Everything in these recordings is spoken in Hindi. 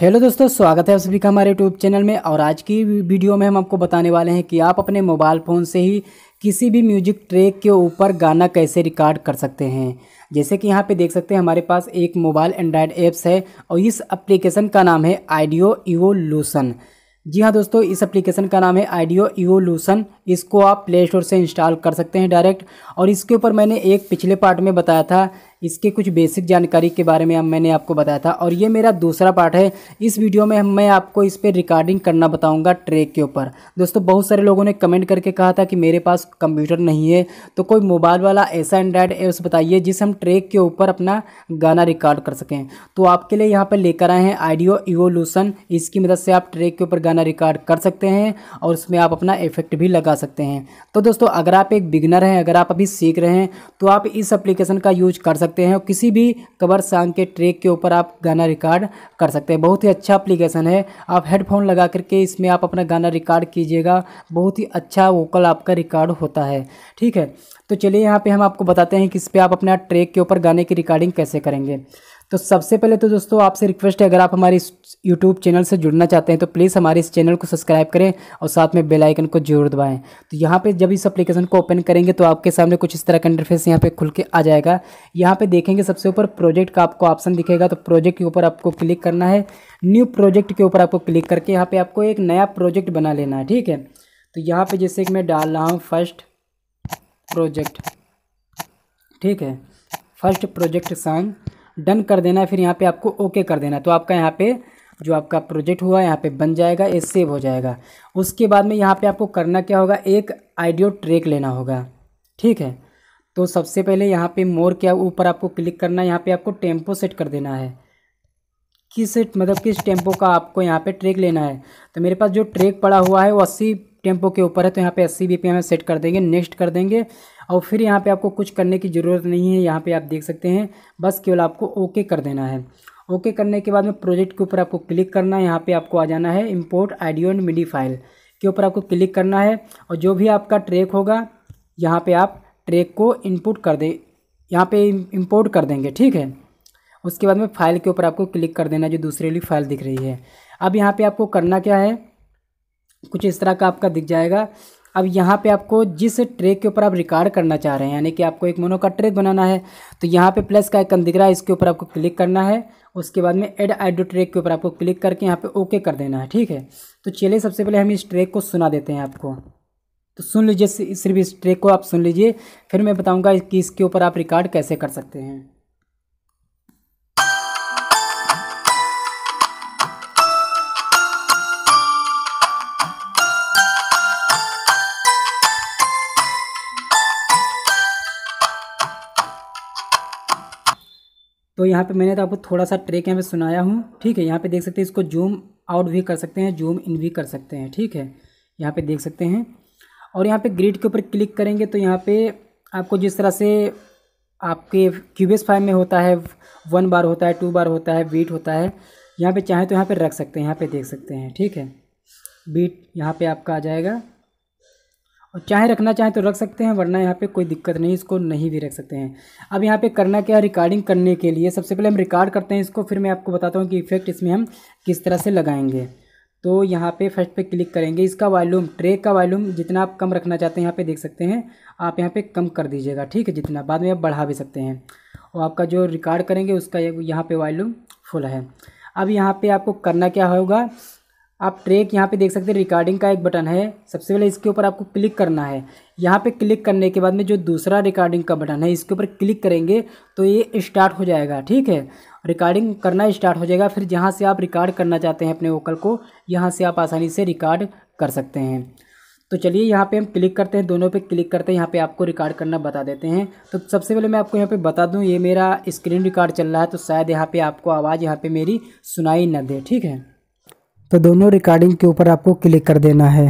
हेलो दोस्तों स्वागत है आप सभी का हमारे यूट्यूब चैनल में और आज की वीडियो में हम आपको बताने वाले हैं कि आप अपने मोबाइल फ़ोन से ही किसी भी म्यूजिक ट्रैक के ऊपर गाना कैसे रिकॉर्ड कर सकते हैं जैसे कि यहाँ पे देख सकते हैं हमारे पास एक मोबाइल एंड्रॉयड ऐप्स है और इस एप्लीकेशन का नाम है आइडियो इवोल्यूसन जी हाँ दोस्तों इस एप्लीकेशन का नाम है आइडियो इवोल्यूसन इसको आप प्ले स्टोर से इंस्टॉल कर सकते हैं डायरेक्ट और इसके ऊपर मैंने एक पिछले पार्ट में बताया था इसके कुछ बेसिक जानकारी के बारे में मैंने आपको बताया था और ये मेरा दूसरा पार्ट है इस वीडियो में मैं आपको इस पर रिकॉर्डिंग करना बताऊँगा ट्रैक के ऊपर दोस्तों बहुत सारे लोगों ने कमेंट करके कहा था कि मेरे पास कंप्यूटर नहीं है तो कोई मोबाइल वाला ऐसा एंड्रॉयड एप्स बताइए जिस हम ट्रैक के ऊपर अपना गाना रिकॉर्ड कर सकें तो आपके लिए यहाँ पर लेकर आए हैं आइडियो इवोल्यूशन इसकी मदद से आप ट्रेक के ऊपर गाना रिकॉर्ड कर सकते हैं और उसमें आप अपना इफेक्ट भी लगा सकते हैं तो दोस्तों अगर आप एक बिगनर हैं अगर आप अभी सीख रहे हैं तो आप इस एप्लीकेशन का यूज कर सकते सकते हैं और किसी भी कबर सॉन्ग के ट्रैक के ऊपर आप गाना रिकॉर्ड कर सकते हैं बहुत ही अच्छा अप्लीकेशन है आप हेडफोन लगा करके इसमें आप अपना गाना रिकॉर्ड कीजिएगा बहुत ही अच्छा वोकल आपका रिकॉर्ड होता है ठीक है तो चलिए यहाँ पे हम आपको बताते हैं कि इस पर आप अपना ट्रैक के ऊपर गाने की रिकॉर्डिंग कैसे करेंगे तो सबसे पहले तो दोस्तों आपसे रिक्वेस्ट है अगर आप हमारे इस यूट्यूब चैनल से जुड़ना चाहते हैं तो प्लीज़ हमारे इस चैनल को सब्सक्राइब करें और साथ में बेल आइकन को जरूर दबाएं तो यहाँ पे जब इस एप्लीकेशन को ओपन करेंगे तो आपके सामने कुछ इस तरह का इंटरफेस यहाँ पे खुल के आ जाएगा यहाँ पे देखेंगे सबसे ऊपर प्रोजेक्ट का आपको ऑप्शन दिखेगा तो प्रोजेक्ट के ऊपर आपको क्लिक करना है न्यू प्रोजेक्ट के ऊपर आपको क्लिक करके यहाँ पर आपको एक नया प्रोजेक्ट बना लेना है ठीक है तो यहाँ पर जैसे कि मैं डाल रहा हूँ फर्स्ट प्रोजेक्ट ठीक है फर्स्ट प्रोजेक्ट सॉन्ग डन कर देना है फिर यहाँ पे आपको ओके कर देना तो आपका यहाँ पे जो आपका प्रोजेक्ट हुआ यहाँ पे बन जाएगा ये सेव हो जाएगा उसके बाद में यहाँ पे आपको करना क्या होगा एक आइडियो ट्रैक लेना होगा ठीक है तो सबसे पहले यहाँ पे मोर के ऊपर आपको क्लिक करना है यहाँ पर आपको टेम्पो सेट कर देना है किस मतलब किस टेम्पो का आपको यहाँ पर ट्रेक लेना है तो मेरे पास जो ट्रेक पड़ा हुआ है वो अस्सी टेम्पो के ऊपर है तो यहाँ पे अस्सी बी पी सेट कर देंगे नेक्स्ट कर देंगे और फिर यहाँ पे आपको कुछ करने की ज़रूरत नहीं है यहाँ पे आप देख सकते हैं बस केवल आपको ओके कर देना है ओके करने के बाद में प्रोजेक्ट के ऊपर आपको क्लिक करना है यहाँ पर आपको आ जाना है import audio and MIDI file के ऊपर आपको क्लिक करना है और जो भी आपका ट्रैक होगा यहाँ पर आप ट्रैक को इनपुट कर दें यहाँ पर इम्पोर्ट कर देंगे ठीक है उसके बाद में फाइल के ऊपर आपको क्लिक कर देना जो दूसरे वाली फाइल दिख रही है अब यहाँ पर आपको करना क्या है कुछ इस तरह का आपका दिख जाएगा अब यहाँ पे आपको जिस ट्रैक के ऊपर आप रिकॉर्ड करना चाह रहे हैं यानी कि आपको एक मोनो का ट्रैक बनाना है तो यहाँ पे प्लस का आइकन दिख रहा है इसके ऊपर आपको क्लिक करना है उसके बाद में एड आइडो ट्रैक के ऊपर आपको क्लिक करके यहाँ पे ओके कर देना है ठीक है तो चलिए सबसे पहले हम इस ट्रैक को सुना देते हैं आपको तो सुन लीजिए सिर्फ इस ट्रैक को आप सुन लीजिए फिर मैं बताऊँगा कि इसके ऊपर आप रिकॉर्ड कैसे कर सकते हैं तो यहाँ पे मैंने तो आपको थोड़ा सा ट्रेक यहाँ पे सुनाया हूँ ठीक है यहाँ पे देख सकते हैं इसको जूम आउट भी कर सकते हैं जूम इन भी कर सकते हैं ठीक है यहाँ पे देख सकते हैं और यहाँ पे ग्रिड के ऊपर क्लिक करेंगे तो यहाँ पे आपको जिस तरह से आपके क्यूबेस फाइव में होता है वन बार होता है टू बार होता है बीट होता है यहाँ पर चाहें तो यहाँ पर रख सकते हैं यहाँ पर देख सकते हैं ठीक है बीट यहाँ पर आपका आ जाएगा और चाहे रखना चाहें तो रख सकते हैं वरना यहाँ पे कोई दिक्कत नहीं इसको नहीं भी रख सकते हैं अब यहाँ पे करना क्या है रिकॉर्डिंग करने के लिए सबसे पहले हम रिकॉर्ड करते हैं इसको फिर मैं आपको बताता हूँ कि इफेक्ट इसमें हम किस तरह से लगाएंगे तो यहाँ पे फर्स्ट पे क्लिक करेंगे इसका वॉल्यूम ट्रैक का वॉल्यूम जितना आप कम रखना चाहते हैं यहाँ पर देख सकते हैं आप यहाँ पर कम कर दीजिएगा ठीक है जितना बाद में आप बढ़ा भी सकते हैं और आपका जो रिकॉर्ड करेंगे उसका यहाँ पर वॉल्यूम फुल है अब यहाँ पर आपको करना क्या होगा आप ट्रैक यहाँ पे देख सकते हैं रिकॉर्डिंग का एक बटन है सबसे पहले इसके ऊपर आपको क्लिक करना है यहाँ पे क्लिक करने के बाद में जो दूसरा रिकॉर्डिंग का बटन है इसके ऊपर क्लिक करेंगे तो ये स्टार्ट हो जाएगा ठीक है रिकॉर्डिंग करना स्टार्ट हो जाएगा फिर जहाँ से आप रिकॉर्ड करना चाहते हैं अपने वोकल को यहाँ से आप आसानी से रिकॉर्ड कर सकते हैं तो चलिए यहाँ पे हम क्लिक करते हैं दोनों पे क्लिक करते हैं यहाँ पे आपको रिकॉर्ड करना बता देते हैं तो सबसे पहले मैं आपको यहाँ पे बता दूँ ये मेरा स्क्रीन रिकॉर्ड चल रहा है तो शायद यहाँ पे आपको आवाज़ यहाँ पे मेरी सुनाई न दे ठीक है तो दोनों रिकॉर्डिंग के ऊपर आपको क्लिक कर देना है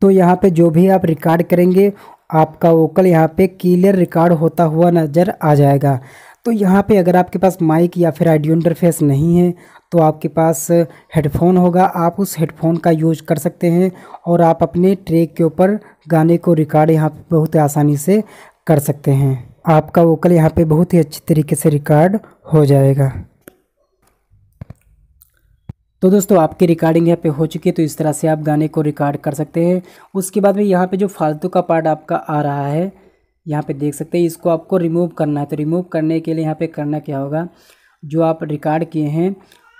तो यहाँ पे जो भी आप रिकॉर्ड करेंगे आपका वोकल यहाँ पे क्लियर रिकॉर्ड होता हुआ नज़र आ जाएगा तो यहाँ पे अगर आपके पास माइक या फिर आइडियो इंटरफेस नहीं है तो आपके पास हेडफोन होगा आप उस हेडफोन का यूज कर सकते हैं और आप अपने ट्रैक के ऊपर गाने को रिकॉर्ड यहाँ पे बहुत आसानी से कर सकते हैं आपका वोकल यहाँ पे बहुत ही अच्छी तरीके से रिकॉर्ड हो जाएगा तो दोस्तों आपकी रिकॉर्डिंग यहाँ पे हो चुकी है तो इस तरह से आप गाने को रिकॉर्ड कर सकते हैं उसके बाद में यहाँ पे जो फालतू का पार्ट आपका आ रहा है यहाँ पे देख सकते हैं इसको आपको रिमूव करना है तो रिमूव करने के लिए यहाँ पे करना क्या होगा जो आप रिकॉर्ड किए हैं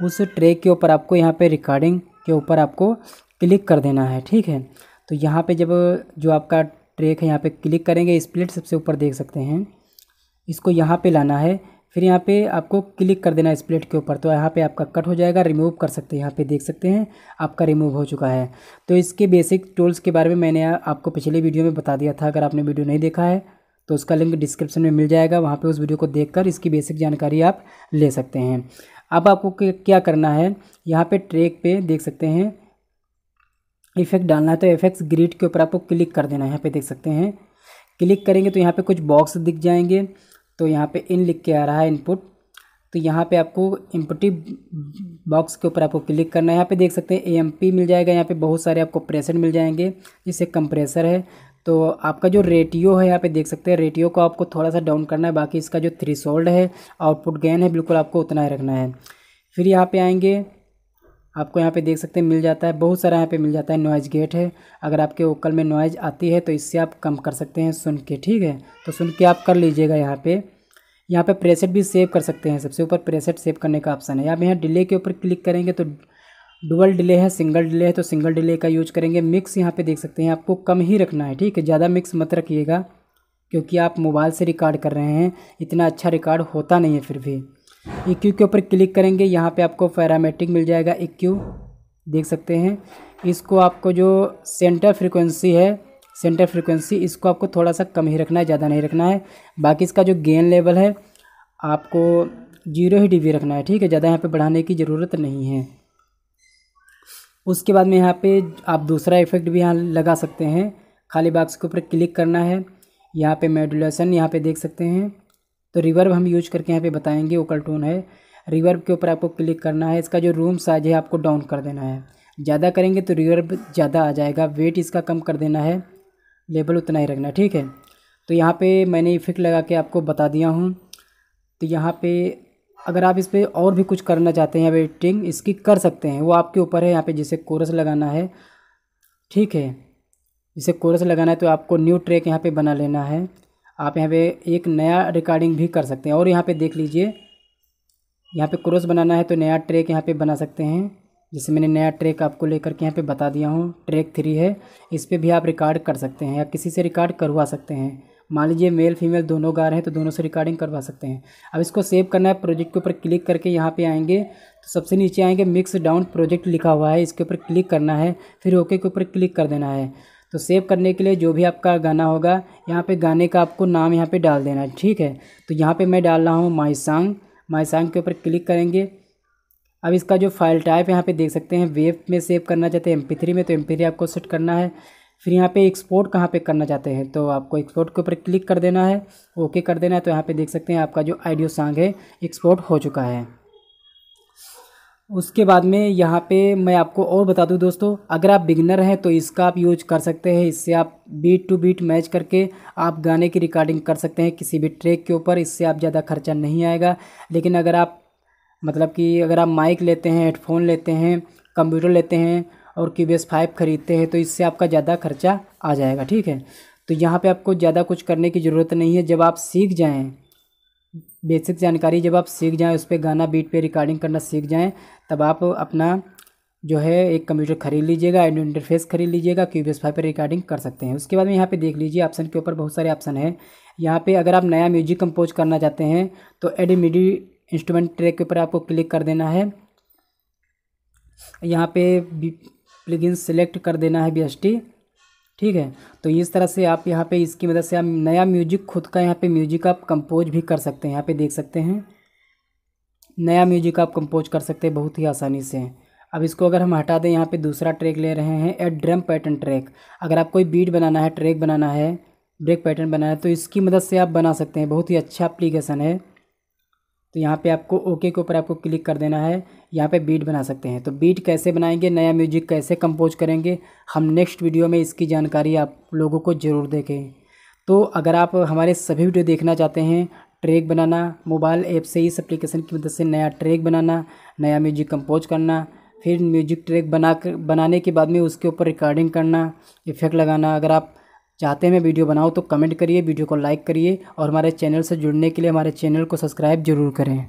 उस ट्रैक के ऊपर आपको यहाँ पे रिकॉर्डिंग के ऊपर आपको क्लिक कर देना है ठीक है तो यहाँ पे जब जो आपका ट्रैक है यहाँ पे क्लिक करेंगे स्प्लिट सबसे ऊपर देख सकते हैं इसको यहाँ पे लाना है फिर यहाँ पे आपको क्लिक कर देना है स्प्लिट के ऊपर तो यहाँ पे आपका कट हो जाएगा रिमूव कर सकते हैं यहाँ पे देख सकते हैं आपका रिमूव हो चुका है तो इसके बेसिक टूल्स के बारे में मैंने आपको पिछले वीडियो में बता दिया था अगर आपने वीडियो नहीं देखा है तो उसका लिंक डिस्क्रिप्शन में मिल जाएगा वहाँ पर उस वीडियो को देख इसकी बेसिक जानकारी आप ले सकते हैं अब आपको क्या करना है यहाँ पर ट्रेक पर देख सकते हैं इफेक्ट डालना है तो इफेक्ट्स ग्रिड के ऊपर आपको क्लिक कर देना है यहाँ पे देख सकते हैं क्लिक करेंगे तो यहाँ पे कुछ बॉक्स दिख जाएंगे तो यहाँ पे इन लिख के आ रहा है इनपुट तो यहाँ पे आपको इम्पटिव बॉक्स के ऊपर आपको क्लिक करना है यहाँ पे देख सकते हैं ए मिल जाएगा यहाँ पे बहुत सारे आपको प्रेसर मिल जाएंगे जिससे कंप्रेसर है तो आपका जो रेटियो है यहाँ पे देख सकते हैं रेटियो को आपको थोड़ा सा डाउन करना है बाकी इसका जो थ्री है आउटपुट गेन है बिल्कुल आपको उतना ही रखना है फिर यहाँ पर आएँगे आपको यहाँ पे देख सकते हैं मिल जाता है बहुत सारा यहाँ पे मिल जाता है नॉइज़ गेट है अगर आपके वोकल में नॉइज़ आती है तो इससे आप कम कर सकते हैं सुन के ठीक है तो सुन के आप कर लीजिएगा यहाँ पे यहाँ पे प्रेसेट भी सेव कर सकते हैं सबसे ऊपर प्रेसेट सेव करने का ऑप्शन है आप यहाँ डिले के ऊपर क्लिक करेंगे तो डुबल डिले है सिंगल डिले है तो सिंगल डिले का यूज करेंगे मिक्स यहाँ पर देख सकते हैं आपको कम ही रखना है ठीक है ज़्यादा मिक्स मत रखिएगा क्योंकि आप मोबाइल से रिकॉर्ड कर रहे हैं इतना अच्छा रिकॉर्ड होता नहीं है फिर भी इक्यू के ऊपर क्लिक करेंगे यहाँ पे आपको पैरामेट्रिक मिल जाएगा इक्यू देख सकते हैं इसको आपको जो सेंटर फ्रिक्वेंसी है सेंटर फ्रीक्वेंसी इसको आपको थोड़ा सा कम ही रखना है ज़्यादा नहीं रखना है बाकी इसका जो गेन लेवल है आपको जीरो ही डीबी रखना है ठीक है ज़्यादा यहाँ पर बढ़ाने की ज़रूरत नहीं है उसके बाद में यहाँ पे आप दूसरा इफेक्ट भी यहाँ लगा सकते हैं खाली बॉक्स के ऊपर क्लिक करना है यहाँ पे मेडुलेशन यहाँ पे देख सकते हैं तो रिवर्ब हम यूज करके यहाँ पे बताएंगे ओकल टोन है रिवर्ब के ऊपर आपको क्लिक करना है इसका जो रूम साइज है आपको डाउन कर देना है ज़्यादा करेंगे तो रिवर्ब ज़्यादा आ जाएगा वेट इसका कम कर देना है लेबल उतना ही रखना ठीक है तो यहाँ पर मैंने इफ़ेक्ट लगा के आपको बता दिया हूँ तो यहाँ पर अगर आप इस पर और भी कुछ करना चाहते हैं वेटिंग इसकी कर सकते हैं वो आपके ऊपर है यहाँ पर जैसे कोरस लगाना है ठीक है जैसे कोरस लगाना है तो आपको न्यू ट्रैक यहाँ पे बना लेना है आप यहाँ पे एक नया रिकॉर्डिंग भी कर सकते हैं और यहाँ पे देख लीजिए यहाँ पे क्रॉस बनाना है तो नया ट्रैक यहाँ पे बना सकते हैं जैसे मैंने नया ट्रैक आपको लेकर के यहाँ पे बता दिया हूँ ट्रैक थ्री है इस पर भी आप रिकॉर्ड कर सकते हैं या किसी से रिकॉर्ड करवा सकते हैं मान लीजिए मेल फीमेल दोनों गा रहे हैं तो दोनों से रिकॉर्डिंग करवा सकते हैं अब इसको सेव करना है प्रोजेक्ट के ऊपर क्लिक करके यहाँ पे आएंगे तो सबसे नीचे आएंगे मिक्स डाउन प्रोजेक्ट लिखा हुआ है इसके ऊपर क्लिक करना है फिर ओके के ऊपर क्लिक कर देना है तो सेव करने के लिए जो भी आपका गाना होगा यहाँ पे गाने का आपको नाम यहाँ पे डाल देना है ठीक है तो यहाँ पे मैं डाल रहा हूँ माई सॉन्ग माई सॉन्ग के ऊपर क्लिक करेंगे अब इसका जो फाइल टाइप यहाँ पे देख सकते हैं वेव में सेव करना चाहते हैं एम में तो एम आपको सेट करना है फिर यहाँ पे एक्सपोर्ट कहाँ पे करना चाहते हैं तो आपको एक्सपोर्ट के ऊपर क्लिक कर देना है ओके कर देना है तो यहाँ पे देख सकते हैं आपका जो आइडियो सॉन्ग है एक्सपोर्ट हो चुका है उसके बाद में यहाँ पे मैं आपको और बता दूँ दोस्तों अगर आप बिगनर हैं तो इसका आप यूज कर सकते हैं इससे आप बीट टू बीट मैच करके आप गाने की रिकॉर्डिंग कर सकते हैं किसी भी ट्रैक के ऊपर इससे आप ज़्यादा खर्चा नहीं आएगा लेकिन अगर आप मतलब कि अगर आप माइक लेते हैं हेडफोन लेते हैं कंप्यूटर लेते हैं और की बी फाइव ख़रीदते हैं तो इससे आपका ज़्यादा खर्चा आ जाएगा ठीक है तो यहाँ पे आपको ज़्यादा कुछ करने की ज़रूरत नहीं है जब आप सीख जाएँ बेसिक जानकारी जब आप सीख जाएं उस पर गाना बीट पे रिकॉर्डिंग करना सीख जाएं तब आप अपना जो है एक कंप्यूटर खरीद लीजिएगा एंड इंटरफेस खरीद लीजिएगा क्यूबेस फाइव पर रिकॉर्डिंग कर सकते हैं उसके बाद में यहाँ पे देख लीजिए ऑप्शन के ऊपर बहुत सारे ऑप्शन हैं यहाँ पे अगर आप नया म्यूजिक कंपोज करना चाहते हैं तो एड मिडी इंस्ट्रूमेंट ट्रैक के ऊपर आपको क्लिक कर देना है यहाँ पे प्लगिन सेलेक्ट कर देना है बी ठीक है तो इस तरह से आप यहाँ पे इसकी मदद से आप नया म्यूजिक खुद का यहाँ पे म्यूजिक आप कंपोज भी कर सकते हैं यहाँ पे देख सकते हैं नया म्यूजिक आप कंपोज कर सकते हैं बहुत ही आसानी से अब इसको अगर हम हटा दें यहाँ पे दूसरा ट्रैक ले रहे हैं ए ड्रम पैटर्न ट्रैक अगर आप कोई बीट बनाना है ट्रैक बनाना है ब्रेक पैटर्न बनाना है तो इसकी मदद से आप बना सकते हैं बहुत ही अच्छा अप्लीकेशन है तो यहाँ पे आपको ओके के ऊपर आपको क्लिक कर देना है यहाँ पे बीट बना सकते हैं तो बीट कैसे बनाएंगे नया म्यूजिक कैसे कंपोज करेंगे हम नेक्स्ट वीडियो में इसकी जानकारी आप लोगों को ज़रूर देखें तो अगर आप हमारे सभी वीडियो देखना चाहते हैं ट्रैक बनाना मोबाइल ऐप से इस एप्लीकेशन की मदद से नया ट्रैक बनाना नया म्यूजिक कंपोज करना फिर म्यूजिक ट्रैक बना कर बनाने के बाद में उसके ऊपर रिकॉर्डिंग करना इफ़ेक्ट लगाना अगर आप चाहते हैं मैं वीडियो बनाऊँ तो कमेंट करिए वीडियो को लाइक करिए और हमारे चैनल से जुड़ने के लिए हमारे चैनल को सब्सक्राइब जरूर करें